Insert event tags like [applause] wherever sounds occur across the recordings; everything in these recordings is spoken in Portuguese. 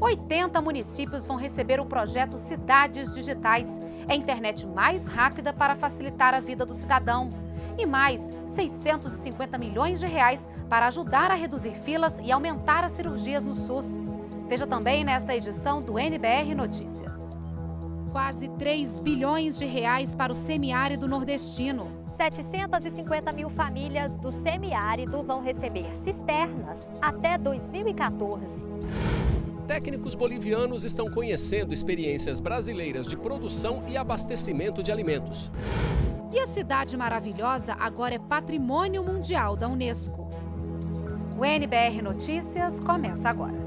80 municípios vão receber o projeto Cidades Digitais, é a internet mais rápida para facilitar a vida do cidadão. E mais 650 milhões de reais para ajudar a reduzir filas e aumentar as cirurgias no SUS. Veja também nesta edição do NBR Notícias. Quase 3 bilhões de reais para o semiárido nordestino. 750 mil famílias do semiárido vão receber cisternas até 2014 técnicos bolivianos estão conhecendo experiências brasileiras de produção e abastecimento de alimentos. E a cidade maravilhosa agora é patrimônio mundial da Unesco. O NBR Notícias começa agora.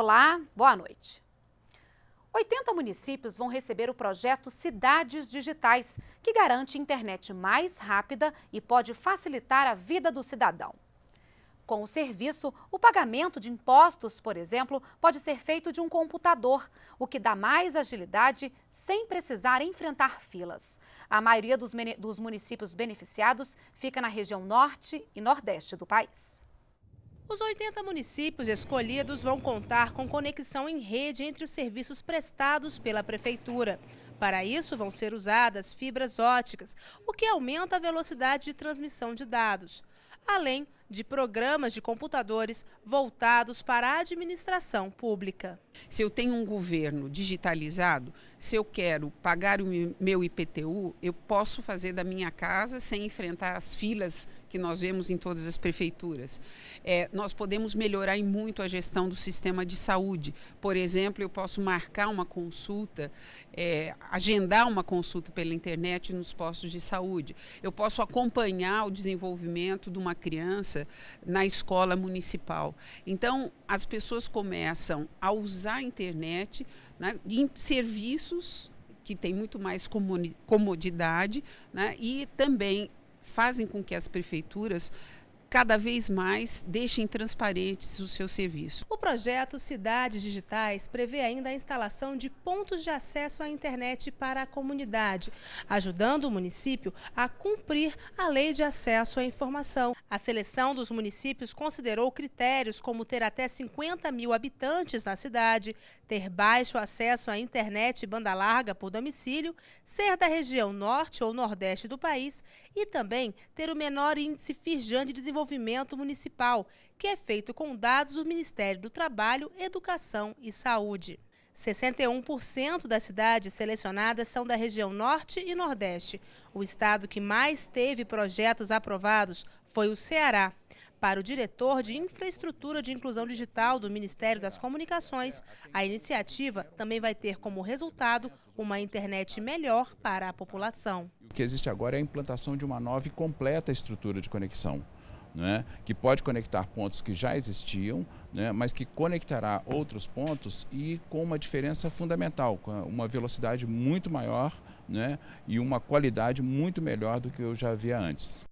Olá, boa noite. 80 municípios vão receber o projeto Cidades Digitais, que garante internet mais rápida e pode facilitar a vida do cidadão. Com o serviço, o pagamento de impostos, por exemplo, pode ser feito de um computador, o que dá mais agilidade sem precisar enfrentar filas. A maioria dos, dos municípios beneficiados fica na região norte e nordeste do país. Os 80 municípios escolhidos vão contar com conexão em rede entre os serviços prestados pela Prefeitura. Para isso, vão ser usadas fibras óticas, o que aumenta a velocidade de transmissão de dados, além de programas de computadores voltados para a administração pública. Se eu tenho um governo digitalizado, se eu quero pagar o meu IPTU, eu posso fazer da minha casa sem enfrentar as filas que nós vemos em todas as prefeituras. É, nós podemos melhorar em muito a gestão do sistema de saúde. Por exemplo, eu posso marcar uma consulta, é, agendar uma consulta pela internet nos postos de saúde. Eu posso acompanhar o desenvolvimento de uma criança na escola municipal. Então, as pessoas começam a usar a internet né, em serviços que tem muito mais comodidade né, e também fazem com que as prefeituras cada vez mais deixem transparentes o seu serviço. O projeto Cidades Digitais prevê ainda a instalação de pontos de acesso à internet para a comunidade, ajudando o município a cumprir a lei de acesso à informação. A seleção dos municípios considerou critérios como ter até 50 mil habitantes na cidade, ter baixo acesso à internet e banda larga por domicílio, ser da região norte ou nordeste do país e também ter o menor índice Firjan de desenvolvimento municipal, que é feito com dados do Ministério do Trabalho, Educação e Saúde. 61% das cidades selecionadas são da região Norte e Nordeste. O estado que mais teve projetos aprovados foi o Ceará, para o diretor de Infraestrutura de Inclusão Digital do Ministério das Comunicações, a iniciativa também vai ter como resultado uma internet melhor para a população. O que existe agora é a implantação de uma nova e completa estrutura de conexão. Né, que pode conectar pontos que já existiam, né, mas que conectará outros pontos e com uma diferença fundamental, com uma velocidade muito maior né, e uma qualidade muito melhor do que eu já havia antes.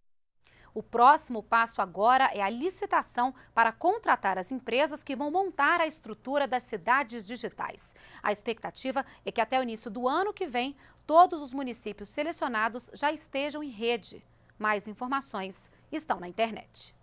O próximo passo agora é a licitação para contratar as empresas que vão montar a estrutura das cidades digitais. A expectativa é que até o início do ano que vem, todos os municípios selecionados já estejam em rede. Mais informações estão na internet.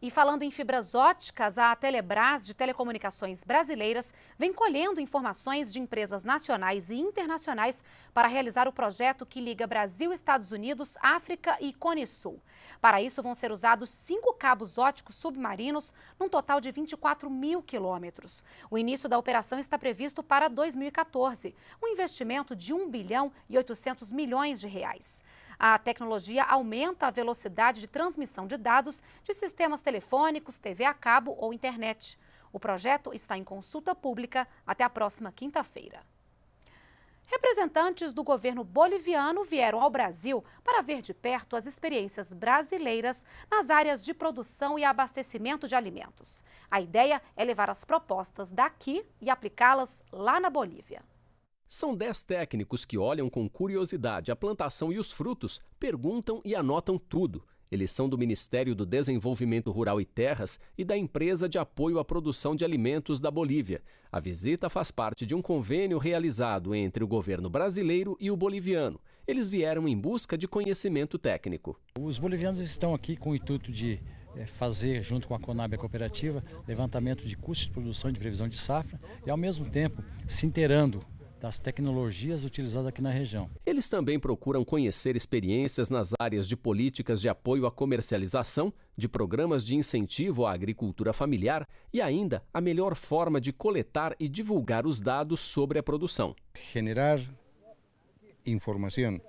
E falando em fibras óticas, a Telebrás de Telecomunicações Brasileiras vem colhendo informações de empresas nacionais e internacionais para realizar o projeto que liga Brasil, Estados Unidos, África e Cone Sul. Para isso, vão ser usados cinco cabos óticos submarinos, num total de 24 mil quilômetros. O início da operação está previsto para 2014, um investimento de 1 bilhão e 800 milhões de reais. A tecnologia aumenta a velocidade de transmissão de dados de sistemas telefônicos, TV a cabo ou internet. O projeto está em consulta pública até a próxima quinta-feira. Representantes do governo boliviano vieram ao Brasil para ver de perto as experiências brasileiras nas áreas de produção e abastecimento de alimentos. A ideia é levar as propostas daqui e aplicá-las lá na Bolívia. São dez técnicos que olham com curiosidade a plantação e os frutos, perguntam e anotam tudo. Eles são do Ministério do Desenvolvimento Rural e Terras e da Empresa de Apoio à Produção de Alimentos da Bolívia. A visita faz parte de um convênio realizado entre o governo brasileiro e o boliviano. Eles vieram em busca de conhecimento técnico. Os bolivianos estão aqui com o intuito de eh, fazer, junto com a Conab a cooperativa, levantamento de custos de produção e de previsão de safra e, ao mesmo tempo, se inteirando das tecnologias utilizadas aqui na região. Eles também procuram conhecer experiências nas áreas de políticas de apoio à comercialização, de programas de incentivo à agricultura familiar e ainda a melhor forma de coletar e divulgar os dados sobre a produção. Generar informação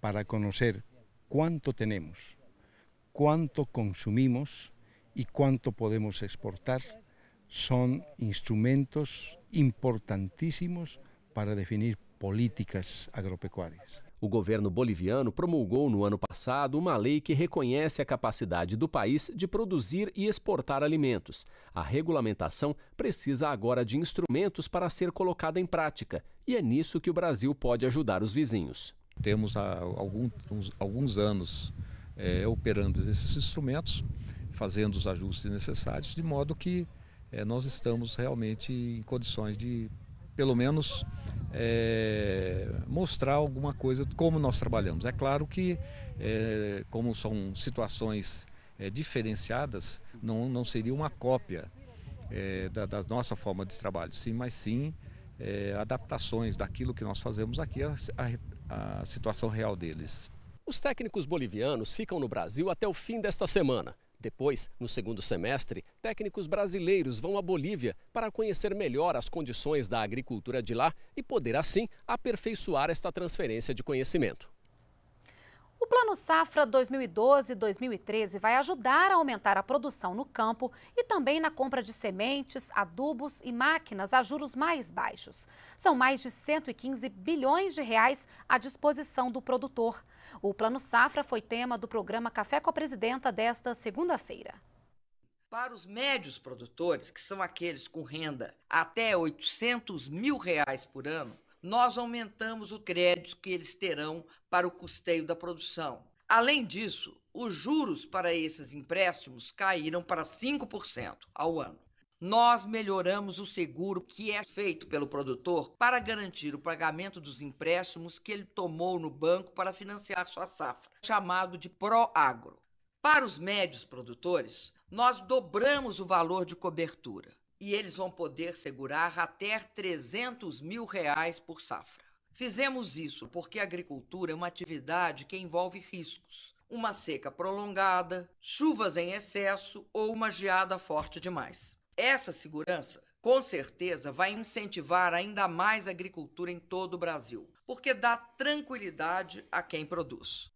para conhecer quanto temos, quanto consumimos e quanto podemos exportar são instrumentos importantíssimos para definir políticas agropecuárias. O governo boliviano promulgou no ano passado uma lei que reconhece a capacidade do país de produzir e exportar alimentos. A regulamentação precisa agora de instrumentos para ser colocada em prática, e é nisso que o Brasil pode ajudar os vizinhos. Temos há alguns, alguns anos é, operando esses instrumentos, fazendo os ajustes necessários, de modo que é, nós estamos realmente em condições de pelo menos é, mostrar alguma coisa de como nós trabalhamos. É claro que, é, como são situações é, diferenciadas, não, não seria uma cópia é, da, da, nossa forma de trabalho, sim, mas sim é, adaptações daquilo que nós fazemos aqui à, à situação real deles. Os técnicos bolivianos ficam no Brasil até o fim desta semana. Depois, no segundo semestre, técnicos brasileiros vão à Bolívia para conhecer melhor as condições da agricultura de lá e poder, assim, aperfeiçoar esta transferência de conhecimento. O Plano Safra 2012-2013 vai ajudar a aumentar a produção no campo e também na compra de sementes, adubos e máquinas a juros mais baixos. São mais de 115 bilhões de reais à disposição do produtor. O Plano Safra foi tema do programa Café com a Presidenta desta segunda-feira. Para os médios produtores, que são aqueles com renda até 800 mil reais por ano, nós aumentamos o crédito que eles terão para o custeio da produção. Além disso, os juros para esses empréstimos caíram para 5% ao ano. Nós melhoramos o seguro que é feito pelo produtor para garantir o pagamento dos empréstimos que ele tomou no banco para financiar sua safra, chamado de Proagro. Para os médios produtores, nós dobramos o valor de cobertura e eles vão poder segurar até 300 mil reais por safra. Fizemos isso porque a agricultura é uma atividade que envolve riscos. Uma seca prolongada, chuvas em excesso ou uma geada forte demais. Essa segurança, com certeza, vai incentivar ainda mais a agricultura em todo o Brasil, porque dá tranquilidade a quem produz.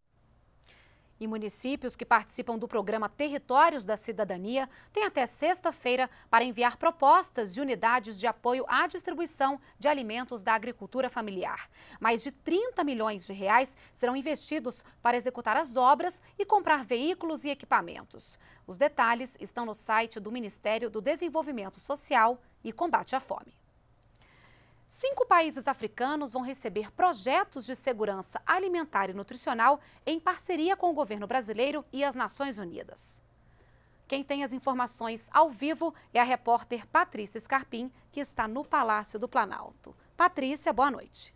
E municípios que participam do programa Territórios da Cidadania têm até sexta-feira para enviar propostas de unidades de apoio à distribuição de alimentos da agricultura familiar. Mais de 30 milhões de reais serão investidos para executar as obras e comprar veículos e equipamentos. Os detalhes estão no site do Ministério do Desenvolvimento Social e Combate à Fome. Cinco países africanos vão receber projetos de segurança alimentar e nutricional em parceria com o governo brasileiro e as Nações Unidas. Quem tem as informações ao vivo é a repórter Patrícia Scarpim, que está no Palácio do Planalto. Patrícia, boa noite.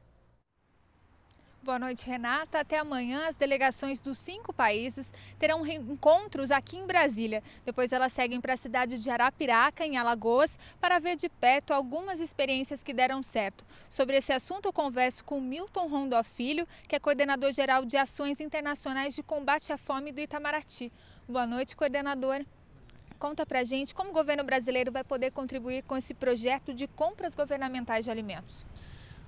Boa noite, Renata. Até amanhã, as delegações dos cinco países terão encontros aqui em Brasília. Depois, elas seguem para a cidade de Arapiraca, em Alagoas, para ver de perto algumas experiências que deram certo. Sobre esse assunto, eu converso com Milton Rondó Filho, que é coordenador geral de Ações Internacionais de Combate à Fome do Itamaraty. Boa noite, coordenador. Conta a gente como o governo brasileiro vai poder contribuir com esse projeto de compras governamentais de alimentos.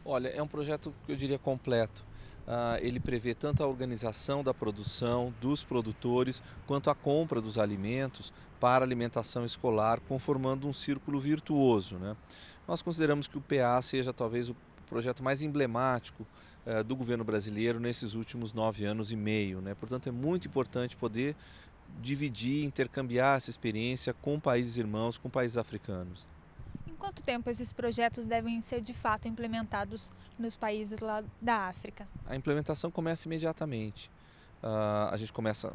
Olha, é um projeto que eu diria completo ah, ele prevê tanto a organização da produção dos produtores quanto a compra dos alimentos para alimentação escolar, conformando um círculo virtuoso. Né? Nós consideramos que o PA seja talvez o projeto mais emblemático eh, do governo brasileiro nesses últimos nove anos e meio. Né? Portanto, é muito importante poder dividir, intercambiar essa experiência com países irmãos, com países africanos. Quanto tempo esses projetos devem ser de fato implementados nos países lá da África? A implementação começa imediatamente. Uh, a gente começa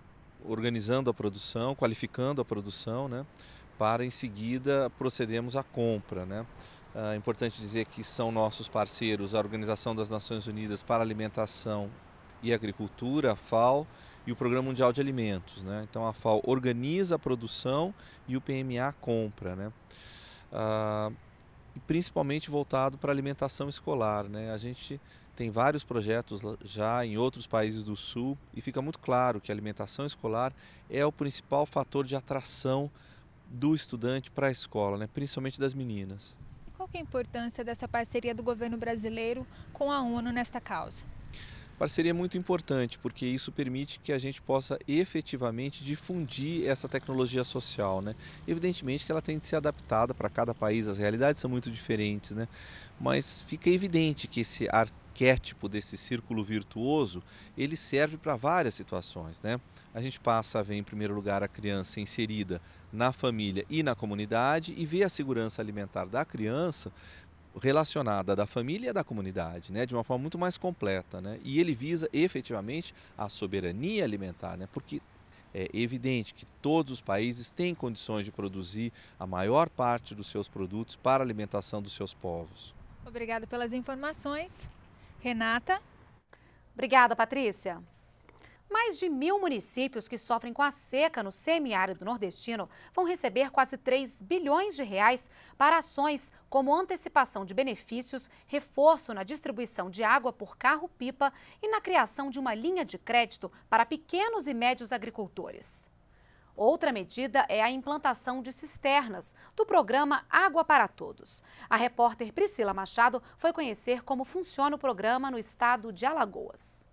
organizando a produção, qualificando a produção, né? para em seguida procedemos à compra. Né? Ah, é importante dizer que são nossos parceiros a Organização das Nações Unidas para Alimentação e Agricultura, a FAO, e o Programa Mundial de Alimentos. Né? Então a FAO organiza a produção e o PMA compra. Né? ah, principalmente voltado para alimentação escolar. Né? A gente tem vários projetos já em outros países do Sul e fica muito claro que a alimentação escolar é o principal fator de atração do estudante para a escola, né? principalmente das meninas. E qual é a importância dessa parceria do governo brasileiro com a ONU nesta causa? Parceria é muito importante, porque isso permite que a gente possa efetivamente difundir essa tecnologia social. Né? Evidentemente que ela tem de ser adaptada para cada país, as realidades são muito diferentes, né? mas fica evidente que esse arquétipo desse círculo virtuoso, ele serve para várias situações. Né? A gente passa a ver, em primeiro lugar, a criança inserida na família e na comunidade e vê a segurança alimentar da criança relacionada da família e da comunidade, né, de uma forma muito mais completa, né? E ele visa efetivamente a soberania alimentar, né? Porque é evidente que todos os países têm condições de produzir a maior parte dos seus produtos para a alimentação dos seus povos. Obrigada pelas informações. Renata? Obrigada, Patrícia. Mais de mil municípios que sofrem com a seca no semiárido nordestino vão receber quase 3 bilhões de reais para ações como antecipação de benefícios, reforço na distribuição de água por carro-pipa e na criação de uma linha de crédito para pequenos e médios agricultores. Outra medida é a implantação de cisternas do programa Água para Todos. A repórter Priscila Machado foi conhecer como funciona o programa no estado de Alagoas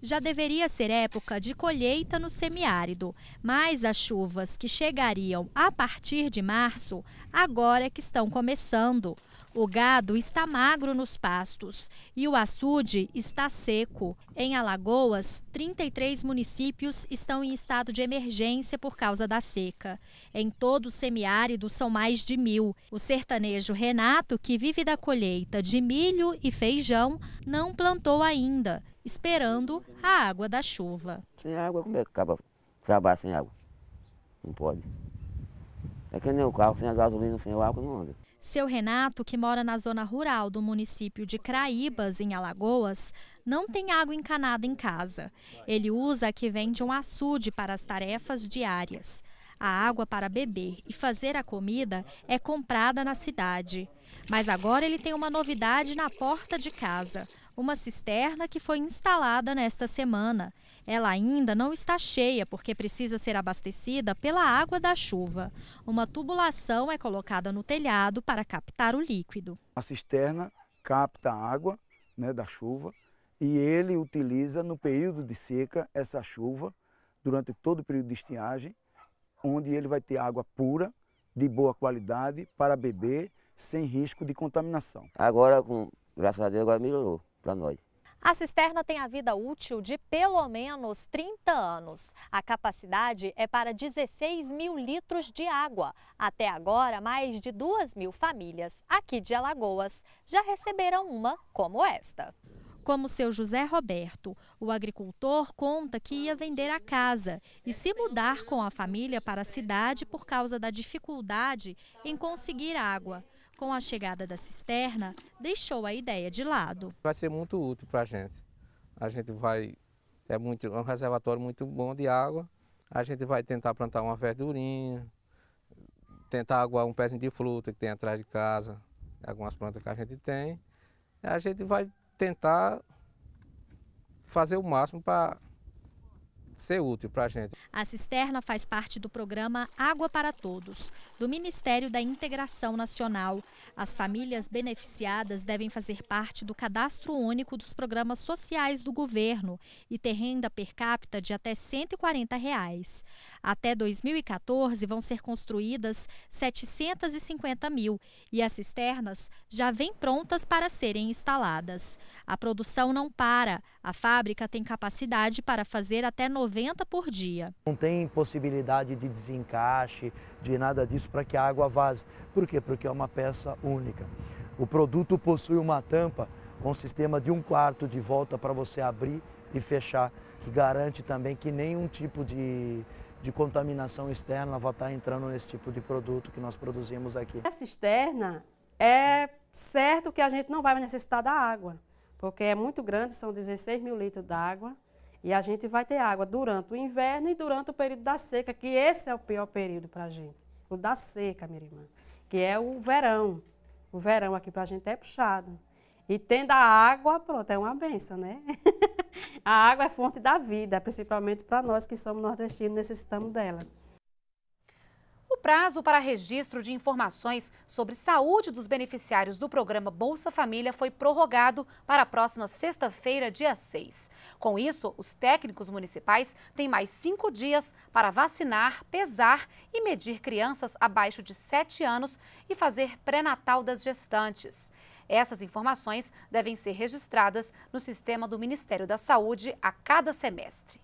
já deveria ser época de colheita no semiárido, mas as chuvas que chegariam a partir de março agora é que estão começando. O gado está magro nos pastos e o açude está seco. Em Alagoas, 33 municípios estão em estado de emergência por causa da seca. Em todo o semiárido são mais de mil. O sertanejo Renato, que vive da colheita de milho e feijão, não plantou ainda esperando a água da chuva. Sem água, como é que acaba trabalhar sem água? Não pode. É que nem o carro, sem a gasolina, sem água, não anda. Seu Renato, que mora na zona rural do município de Craíbas, em Alagoas, não tem água encanada em casa. Ele usa a que vem de um açude para as tarefas diárias. A água para beber e fazer a comida é comprada na cidade. Mas agora ele tem uma novidade na porta de casa uma cisterna que foi instalada nesta semana. Ela ainda não está cheia porque precisa ser abastecida pela água da chuva. Uma tubulação é colocada no telhado para captar o líquido. A cisterna capta a água né, da chuva e ele utiliza no período de seca essa chuva durante todo o período de estiagem, onde ele vai ter água pura, de boa qualidade, para beber, sem risco de contaminação. Agora, graças a Deus, agora melhorou para nós. A cisterna tem a vida útil de pelo menos 30 anos. A capacidade é para 16 mil litros de água. Até agora, mais de 2 mil famílias aqui de Alagoas já receberam uma como esta. Como seu José Roberto, o agricultor conta que ia vender a casa e se mudar com a família para a cidade por causa da dificuldade em conseguir água. Com a chegada da cisterna, deixou a ideia de lado. Vai ser muito útil para a gente. A gente vai. É, muito, é um reservatório muito bom de água. A gente vai tentar plantar uma verdurinha, tentar aguar um pezinho de fruta que tem atrás de casa, algumas plantas que a gente tem. A gente vai tentar fazer o máximo para ser útil para a gente. A cisterna faz parte do programa Água para Todos, do Ministério da Integração Nacional. As famílias beneficiadas devem fazer parte do cadastro único dos programas sociais do governo e ter renda per capita de até R$ 140. Reais. Até 2014 vão ser construídas 750 mil e as cisternas já vêm prontas para serem instaladas. A produção não para. A fábrica tem capacidade para fazer até 90 por dia. Não tem possibilidade de desencaixe, de nada disso para que a água vaze. Por quê? Porque é uma peça única. O produto possui uma tampa com sistema de um quarto de volta para você abrir e fechar, que garante também que nenhum tipo de, de contaminação externa vai estar tá entrando nesse tipo de produto que nós produzimos aqui. Essa externa é certo que a gente não vai necessitar da água porque é muito grande, são 16 mil litros d'água. E a gente vai ter água durante o inverno e durante o período da seca, que esse é o pior período para a gente, o da seca, minha irmã, que é o verão. O verão aqui para a gente é puxado. E tendo a água, pronto, é uma benção, né? [laughs] a água é fonte da vida, é principalmente para nós que somos nordestinos, necessitamos dela prazo para registro de informações sobre saúde dos beneficiários do programa Bolsa Família foi prorrogado para a próxima sexta-feira, dia 6. Com isso, os técnicos municipais têm mais cinco dias para vacinar, pesar e medir crianças abaixo de 7 anos e fazer pré-natal das gestantes. Essas informações devem ser registradas no sistema do Ministério da Saúde a cada semestre.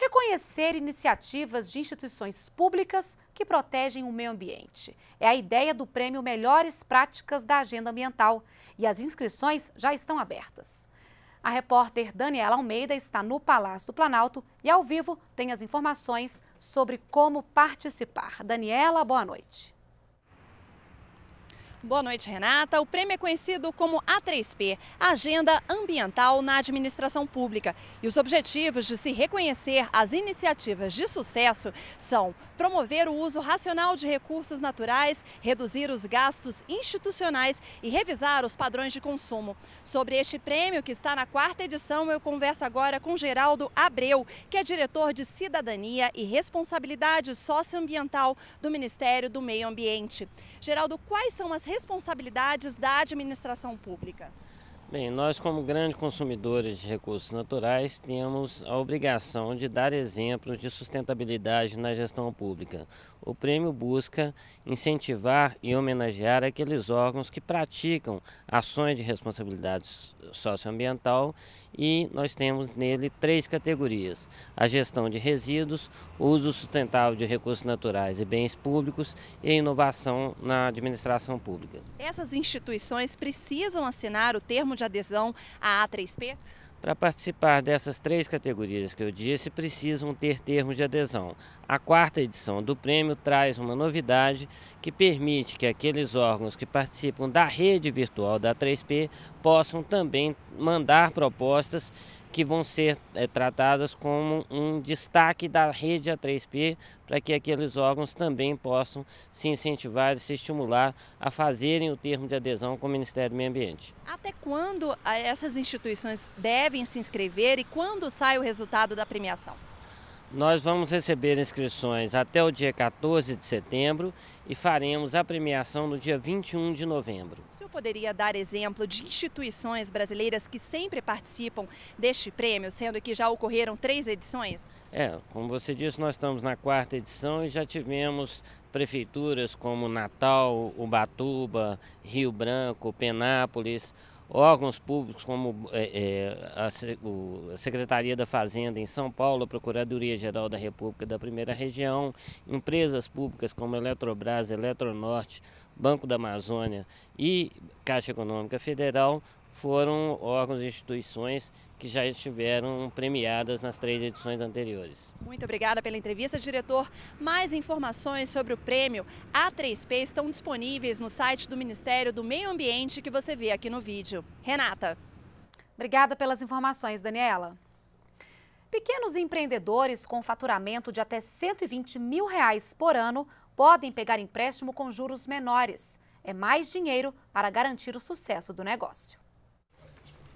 Reconhecer iniciativas de instituições públicas que protegem o meio ambiente. É a ideia do prêmio Melhores Práticas da Agenda Ambiental e as inscrições já estão abertas. A repórter Daniela Almeida está no Palácio do Planalto e ao vivo tem as informações sobre como participar. Daniela, boa noite. Boa noite, Renata. O prêmio é conhecido como A3P, Agenda Ambiental na Administração Pública. E os objetivos de se reconhecer as iniciativas de sucesso são promover o uso racional de recursos naturais, reduzir os gastos institucionais e revisar os padrões de consumo. Sobre este prêmio, que está na quarta edição, eu converso agora com Geraldo Abreu, que é diretor de Cidadania e Responsabilidade Socioambiental do Ministério do Meio Ambiente. Geraldo, quais são as responsabilidades da administração pública? Bem, nós como grandes consumidores de recursos naturais temos a obrigação de dar exemplos de sustentabilidade na gestão pública. O prêmio busca incentivar e homenagear aqueles órgãos que praticam ações de responsabilidade socioambiental e nós temos nele três categorias: a gestão de resíduos, o uso sustentável de recursos naturais e bens públicos e a inovação na administração pública. Essas instituições precisam assinar o termo de adesão à A3P? Para participar dessas três categorias que eu disse, precisam ter termos de adesão. A quarta edição do prêmio traz uma novidade que permite que aqueles órgãos que participam da rede virtual da 3P possam também mandar propostas que vão ser é, tratadas como um destaque da rede A3P, para que aqueles órgãos também possam se incentivar e se estimular a fazerem o termo de adesão com o Ministério do Meio Ambiente. Até quando eh, essas instituições devem se inscrever e quando sai o resultado da premiação? Nós vamos receber inscrições até o dia 14 de setembro e faremos a premiação no dia 21 de novembro. O senhor poderia dar exemplo de instituições brasileiras que sempre participam deste prêmio, sendo que já ocorreram três edições? É, como você disse, nós estamos na quarta edição e já tivemos prefeituras como Natal, Ubatuba, Rio Branco, Penápolis órgãos públicos como é, é, a, o, a, Secretaria da Fazenda em São Paulo, a Procuradoria Geral da República da Primeira Região, empresas públicas como Eletrobras, Eletronorte, Banco da Amazônia e Caixa Econômica Federal foram órgãos e instituições que já estiveram premiadas nas três edições anteriores. Muito obrigada pela entrevista, diretor. Mais informações sobre o prêmio A3P estão disponíveis no site do Ministério do Meio Ambiente que você vê aqui no vídeo. Renata. Obrigada pelas informações, Daniela. Pequenos empreendedores com faturamento de até 120 mil reais por ano podem pegar empréstimo com juros menores. É mais dinheiro para garantir o sucesso do negócio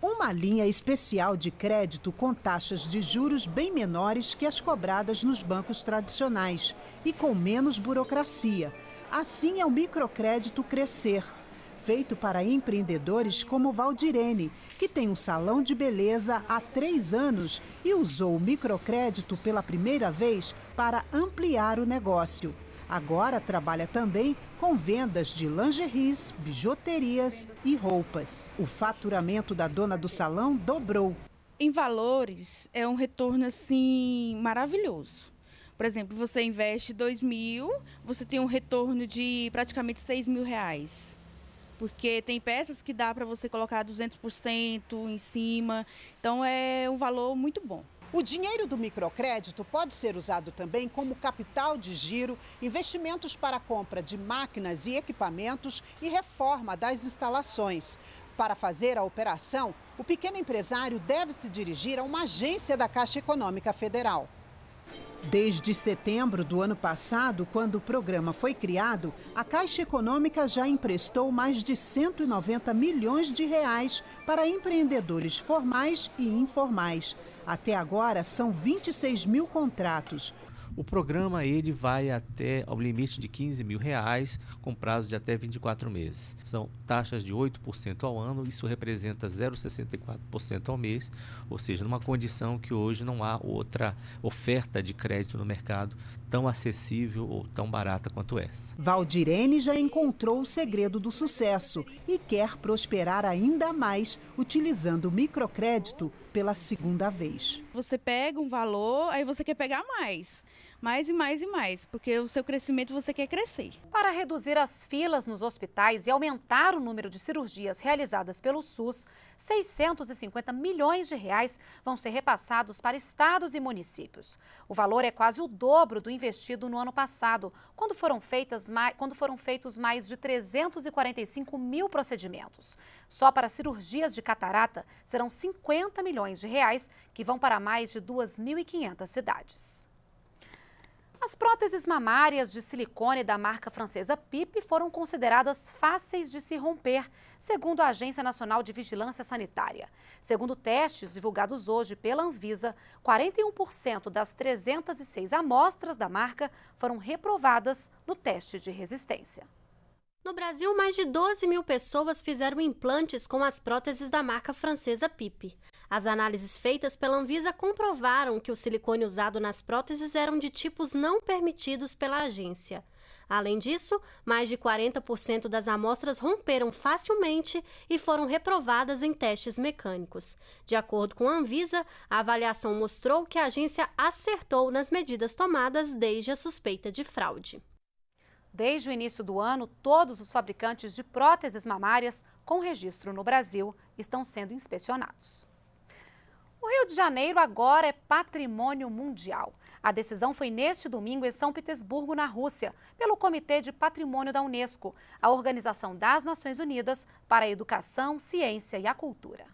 uma linha especial de crédito com taxas de juros bem menores que as cobradas nos bancos tradicionais e com menos burocracia. Assim é o microcrédito crescer. Feito para empreendedores como Valdirene, que tem um salão de beleza há três anos e usou o microcrédito pela primeira vez para ampliar o negócio. Agora trabalha também com vendas de lingeries, bijuterias e roupas. O faturamento da dona do salão dobrou. Em valores, é um retorno assim maravilhoso. Por exemplo, você investe 2 mil, você tem um retorno de praticamente 6 mil reais. Porque tem peças que dá para você colocar 200% em cima. Então é um valor muito bom. O dinheiro do microcrédito pode ser usado também como capital de giro, investimentos para a compra de máquinas e equipamentos e reforma das instalações. Para fazer a operação, o pequeno empresário deve se dirigir a uma agência da Caixa Econômica Federal. Desde setembro do ano passado, quando o programa foi criado, a Caixa Econômica já emprestou mais de 190 milhões de reais para empreendedores formais e informais. Até agora, são 26 mil contratos. O programa ele vai até ao limite de 15 mil reais, com prazo de até 24 meses. São taxas de 8% ao ano, isso representa 0,64% ao mês, ou seja, numa condição que hoje não há outra oferta de crédito no mercado tão acessível ou tão barata quanto essa. Valdirene já encontrou o segredo do sucesso e quer prosperar ainda mais utilizando o microcrédito pela segunda vez. Você pega um valor, aí você quer pegar mais mais e mais e mais, porque o seu crescimento você quer crescer. Para reduzir as filas nos hospitais e aumentar o número de cirurgias realizadas pelo SUS, 650 milhões de reais vão ser repassados para estados e municípios. O valor é quase o dobro do investido no ano passado, quando foram, feitas mais, quando foram feitos mais de 345 mil procedimentos. Só para cirurgias de catarata serão 50 milhões de reais que vão para mais de 2.500 cidades. As próteses mamárias de silicone da marca francesa PIP foram consideradas fáceis de se romper, segundo a Agência Nacional de Vigilância Sanitária. Segundo testes divulgados hoje pela Anvisa, 41% das 306 amostras da marca foram reprovadas no teste de resistência. No Brasil, mais de 12 mil pessoas fizeram implantes com as próteses da marca francesa PIP. As análises feitas pela Anvisa comprovaram que o silicone usado nas próteses eram de tipos não permitidos pela agência. Além disso, mais de 40% das amostras romperam facilmente e foram reprovadas em testes mecânicos. De acordo com a Anvisa, a avaliação mostrou que a agência acertou nas medidas tomadas desde a suspeita de fraude. Desde o início do ano, todos os fabricantes de próteses mamárias com registro no Brasil estão sendo inspecionados. O Rio de Janeiro agora é patrimônio mundial. A decisão foi neste domingo em São Petersburgo, na Rússia, pelo Comitê de Patrimônio da Unesco, a Organização das Nações Unidas para a Educação, Ciência e a Cultura.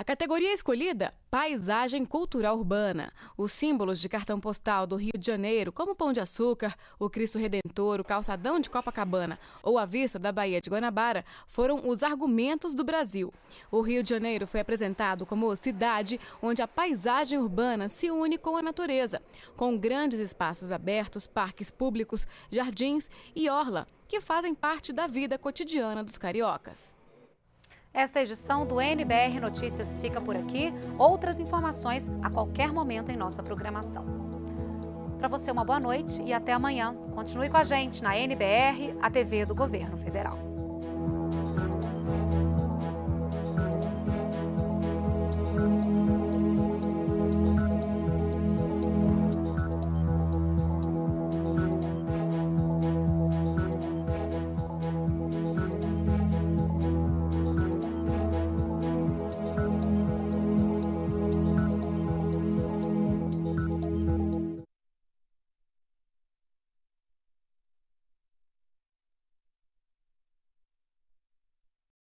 A categoria escolhida, paisagem cultural urbana. Os símbolos de cartão postal do Rio de Janeiro, como o Pão de Açúcar, o Cristo Redentor, o Calçadão de Copacabana ou a vista da Baía de Guanabara, foram os argumentos do Brasil. O Rio de Janeiro foi apresentado como cidade onde a paisagem urbana se une com a natureza, com grandes espaços abertos, parques públicos, jardins e orla, que fazem parte da vida cotidiana dos cariocas. Esta edição do NBR Notícias fica por aqui. Outras informações a qualquer momento em nossa programação. Para você, uma boa noite e até amanhã. Continue com a gente na NBR, a TV do Governo Federal.